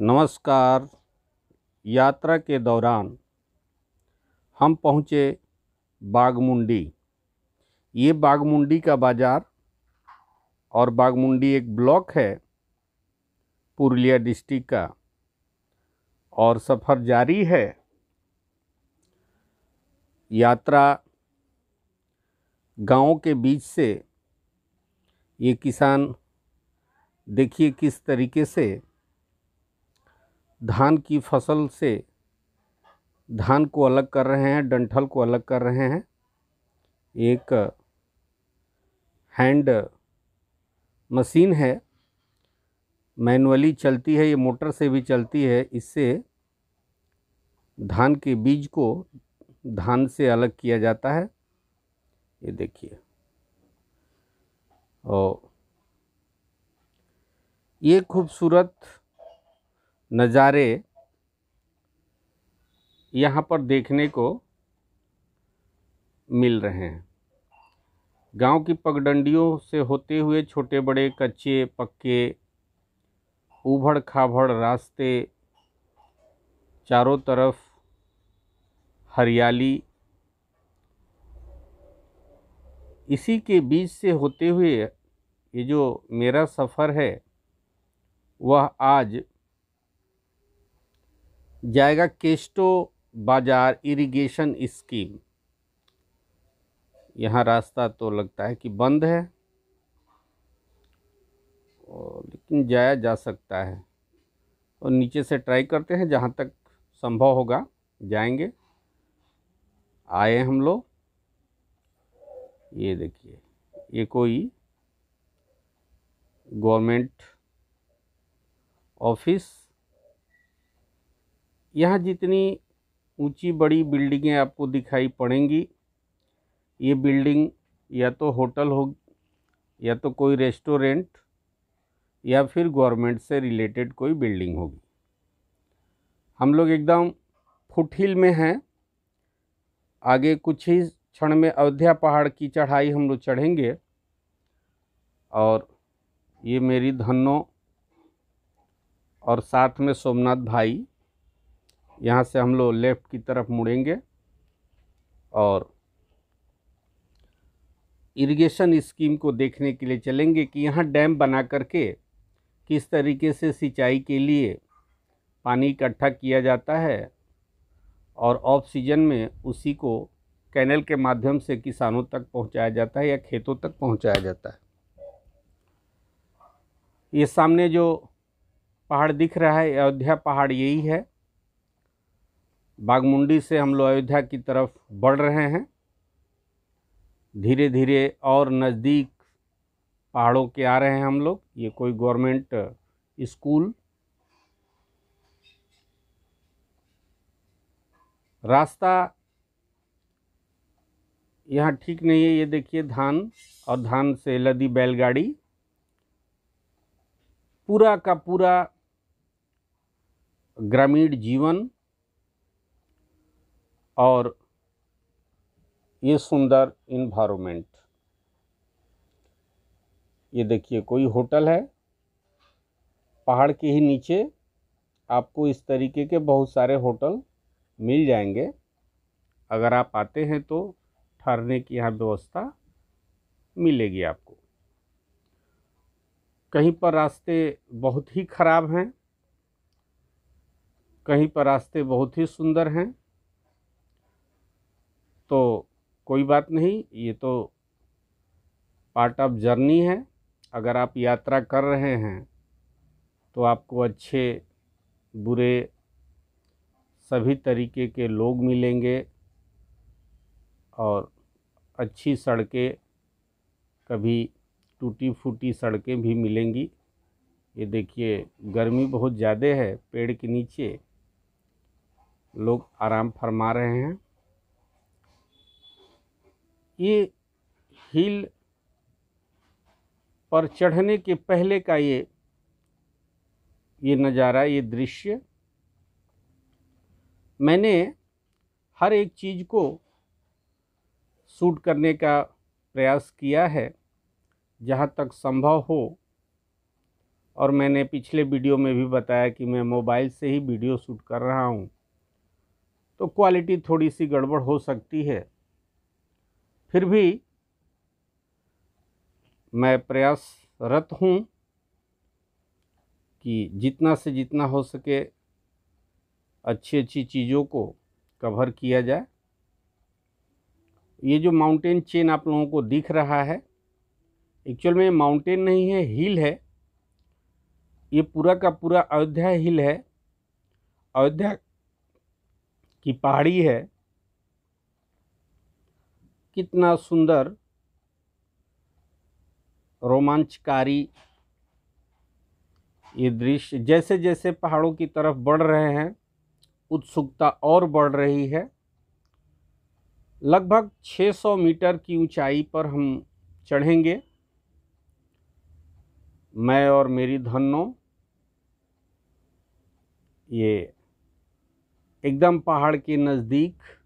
नमस्कार यात्रा के दौरान हम पहुँचे बागमुंडी ये बागमुंडी का बाज़ार और बागमुंडी एक ब्लॉक है पुरुलिया डिस्ट्रिक्ट का और सफ़र जारी है यात्रा गाँव के बीच से ये किसान देखिए किस तरीके से धान की फसल से धान को अलग कर रहे हैं डंठल को अलग कर रहे हैं एक हैंड मशीन है मैनुअली चलती है ये मोटर से भी चलती है इससे धान के बीज को धान से अलग किया जाता है ये देखिए और ये खूबसूरत नज़ारे यहाँ पर देखने को मिल रहे हैं गांव की पगडंडियों से होते हुए छोटे बड़े कच्चे पक्के उभड़ खाभड़ रास्ते चारों तरफ हरियाली इसी के बीच से होते हुए ये जो मेरा सफ़र है वह आज जाएगा केस्टो बाजार इरिगेशन स्कीम यहाँ रास्ता तो लगता है कि बंद है और लेकिन जाया जा सकता है और नीचे से ट्राई करते हैं जहाँ तक संभव होगा जाएंगे आए हम लोग ये देखिए ये कोई गवर्नमेंट ऑफिस यहाँ जितनी ऊंची बड़ी बिल्डिंगें आपको दिखाई पड़ेंगी ये बिल्डिंग या तो होटल हो या तो कोई रेस्टोरेंट या फिर गवर्नमेंट से रिलेटेड कोई बिल्डिंग होगी हम लोग एकदम फुटहिल में हैं आगे कुछ ही क्षण में अयोध्या पहाड़ की चढ़ाई हम लोग चढ़ेंगे और ये मेरी धनों और साथ में सोमनाथ भाई यहाँ से हम लोग लेफ़्ट की तरफ मुड़ेंगे और इरिगेशन स्कीम को देखने के लिए चलेंगे कि यहाँ डैम बना करके किस तरीके से सिंचाई के लिए पानी इकट्ठा किया जाता है और ऑफ सीजन में उसी को कैनल के माध्यम से किसानों तक पहुंचाया जाता है या खेतों तक पहुंचाया जाता है ये सामने जो पहाड़ दिख रहा है अयोध्या पहाड़ यही है बागमुंडी से हम लोग अयोध्या की तरफ बढ़ रहे हैं धीरे धीरे और नज़दीक पहाड़ों के आ रहे हैं हम लोग ये कोई गवर्नमेंट स्कूल रास्ता यहाँ ठीक नहीं है ये देखिए धान और धान से लदी बैलगाड़ी पूरा का पूरा ग्रामीण जीवन और ये सुंदर इन्वायरमेंट ये देखिए कोई होटल है पहाड़ के ही नीचे आपको इस तरीके के बहुत सारे होटल मिल जाएंगे अगर आप आते हैं तो ठहरने की यहाँ व्यवस्था मिलेगी आपको कहीं पर रास्ते बहुत ही ख़राब हैं कहीं पर रास्ते बहुत ही सुंदर हैं तो कोई बात नहीं ये तो पार्ट ऑफ जर्नी है अगर आप यात्रा कर रहे हैं तो आपको अच्छे बुरे सभी तरीके के लोग मिलेंगे और अच्छी सड़कें कभी टूटी फूटी सड़कें भी मिलेंगी ये देखिए गर्मी बहुत ज़्यादा है पेड़ के नीचे लोग आराम फरमा रहे हैं ये हिल पर चढ़ने के पहले का ये ये नज़ारा ये दृश्य मैंने हर एक चीज़ को शूट करने का प्रयास किया है जहाँ तक संभव हो और मैंने पिछले वीडियो में भी बताया कि मैं मोबाइल से ही वीडियो शूट कर रहा हूँ तो क्वालिटी थोड़ी सी गड़बड़ हो सकती है फिर भी मैं प्रयासरत हूँ कि जितना से जितना हो सके अच्छी अच्छी चीज़ों को कवर किया जाए ये जो माउंटेन चेन आप लोगों को दिख रहा है एक्चुअल में माउंटेन नहीं है हिल है ये पूरा का पूरा अयोध्या हिल है अयोध्या की पहाड़ी है कितना सुंदर रोमांचकारी ये दृश्य जैसे जैसे पहाड़ों की तरफ बढ़ रहे हैं उत्सुकता और बढ़ रही है लगभग 600 मीटर की ऊंचाई पर हम चढ़ेंगे मैं और मेरी धनों ये एकदम पहाड़ के नज़दीक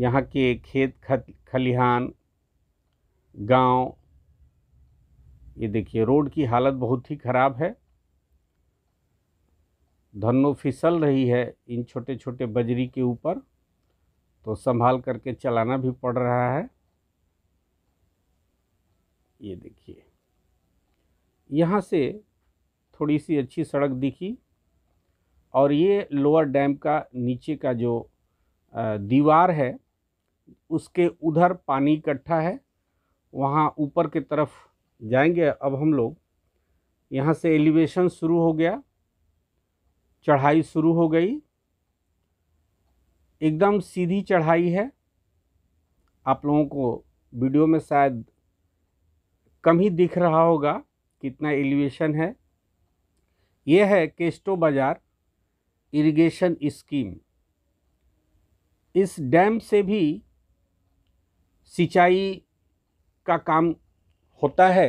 यहाँ के खेत खत खलिहान गांव ये देखिए रोड की हालत बहुत ही ख़राब है धनु फिसल रही है इन छोटे छोटे बजरी के ऊपर तो संभाल करके चलाना भी पड़ रहा है ये देखिए यहाँ से थोड़ी सी अच्छी सड़क दिखी और ये लोअर डैम का नीचे का जो दीवार है उसके उधर पानी इकट्ठा है वहाँ ऊपर की तरफ जाएंगे अब हम लोग यहाँ से एलिवेशन शुरू हो गया चढ़ाई शुरू हो गई एकदम सीधी चढ़ाई है आप लोगों को वीडियो में शायद कम ही दिख रहा होगा कितना एलिवेशन है यह है केस्टो बाज़ार इरिगेशन स्कीम इस डैम से भी सिंचाई का काम होता है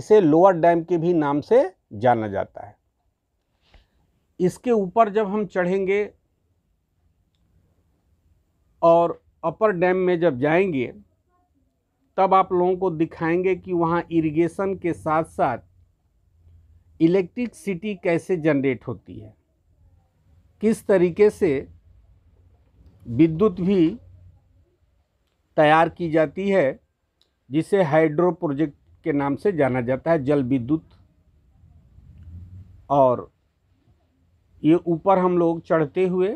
इसे लोअर डैम के भी नाम से जाना जाता है इसके ऊपर जब हम चढ़ेंगे और अपर डैम में जब जाएंगे तब आप लोगों को दिखाएंगे कि वहाँ इरिगेशन के साथ साथ इलेक्ट्रिक सिटी कैसे जनरेट होती है किस तरीके से विद्युत भी तैयार की जाती है जिसे हाइड्रो प्रोजेक्ट के नाम से जाना जाता है जल विद्युत और ये ऊपर हम लोग चढ़ते हुए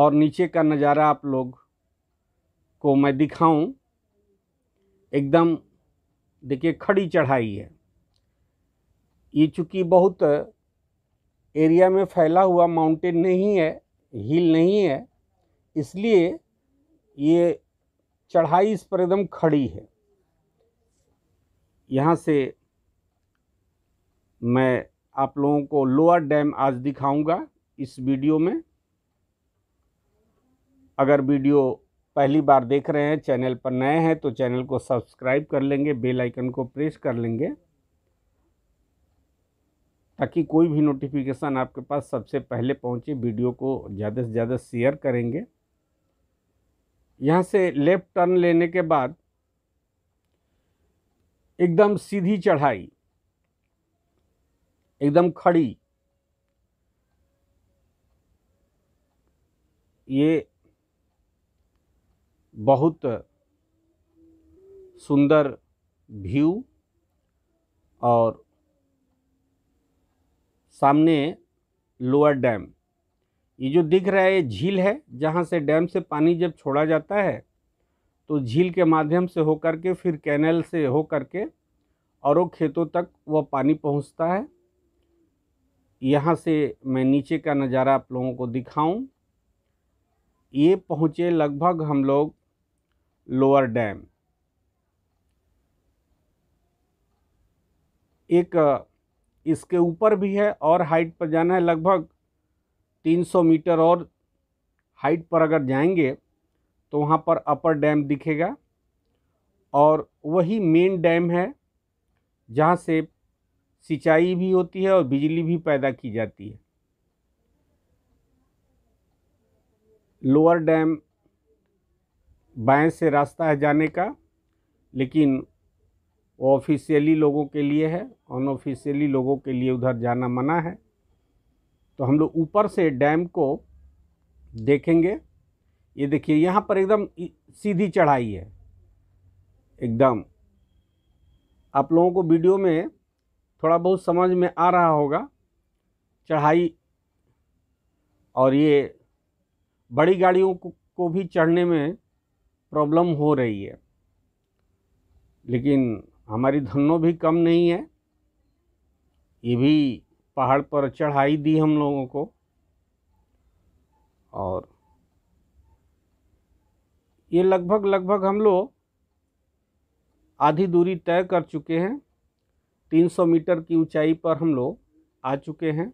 और नीचे का नज़ारा आप लोग को मैं दिखाऊं एकदम देखिए खड़ी चढ़ाई है ये चूँकि बहुत एरिया में फैला हुआ माउंटेन नहीं है हिल नहीं है इसलिए ये चढ़ाई इस पर एकदम खड़ी है यहाँ से मैं आप लोगों को लोअर डैम आज दिखाऊंगा इस वीडियो में अगर वीडियो पहली बार देख रहे हैं चैनल पर नए हैं तो चैनल को सब्सक्राइब कर लेंगे बेल आइकन को प्रेस कर लेंगे ताकि कोई भी नोटिफिकेशन आपके पास सबसे पहले पहुंचे वीडियो को ज़्यादा से ज़्यादा शेयर करेंगे यहाँ से लेफ़्ट टर्न लेने के बाद एकदम सीधी चढ़ाई एकदम खड़ी ये बहुत सुंदर व्यू और सामने लोअर डैम ये जो दिख रहा है ये झील है जहाँ से डैम से पानी जब छोड़ा जाता है तो झील के माध्यम से होकर के फिर कैनल से होकर के और वो खेतों तक वह पानी पहुँचता है यहाँ से मैं नीचे का नज़ारा आप लोगों को दिखाऊं ये पहुँचे लगभग हम लोग लोअर डैम एक इसके ऊपर भी है और हाइट पर जाना है लगभग 300 मीटर और हाइट पर अगर जाएंगे तो वहाँ पर अपर डैम दिखेगा और वही मेन डैम है जहाँ से सिंचाई भी होती है और बिजली भी पैदा की जाती है लोअर डैम बाएं से रास्ता है जाने का लेकिन वो ऑफिशियली लोगों के लिए है अनऑफिशियली लोगों के लिए उधर जाना मना है तो हम लोग ऊपर से डैम को देखेंगे ये देखिए यहाँ पर एकदम सीधी चढ़ाई है एकदम आप लोगों को वीडियो में थोड़ा बहुत समझ में आ रहा होगा चढ़ाई और ये बड़ी गाड़ियों को, को भी चढ़ने में प्रॉब्लम हो रही है लेकिन हमारी धनों भी कम नहीं है ये भी पहाड़ पर चढ़ाई दी हम लोगों को और ये लगभग लगभग हम लोग आधी दूरी तय कर चुके हैं 300 मीटर की ऊंचाई पर हम लोग आ चुके हैं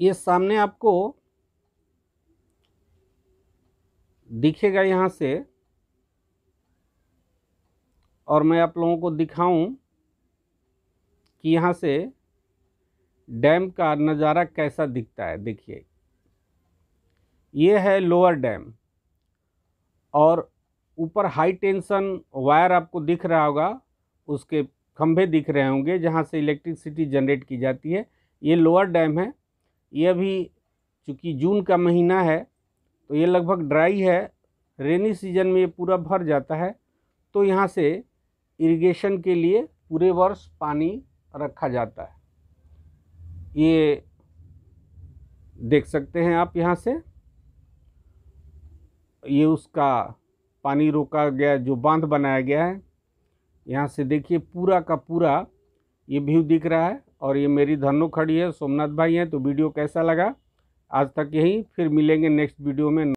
ये सामने आपको दिखेगा यहाँ से और मैं आप लोगों को दिखाऊं कि यहाँ से डैम का नज़ारा कैसा दिखता है देखिए ये है लोअर डैम और ऊपर हाई टेंशन वायर आपको दिख रहा होगा उसके खंभे दिख रहे होंगे जहाँ से इलेक्ट्रिसिटी जनरेट की जाती है ये लोअर डैम है ये अभी चूँकि जून का महीना है तो ये लगभग ड्राई है रेनी सीजन में ये पूरा भर जाता है तो यहाँ से इरिगेशन के लिए पूरे वर्ष पानी रखा जाता है ये देख सकते हैं आप यहाँ से ये उसका पानी रोका गया जो बांध बनाया गया है यहाँ से देखिए पूरा का पूरा ये व्यू दिख रहा है और ये मेरी धनु खड़ी है सोमनाथ भाई हैं तो वीडियो कैसा लगा आज तक यहीं फिर मिलेंगे नेक्स्ट वीडियो में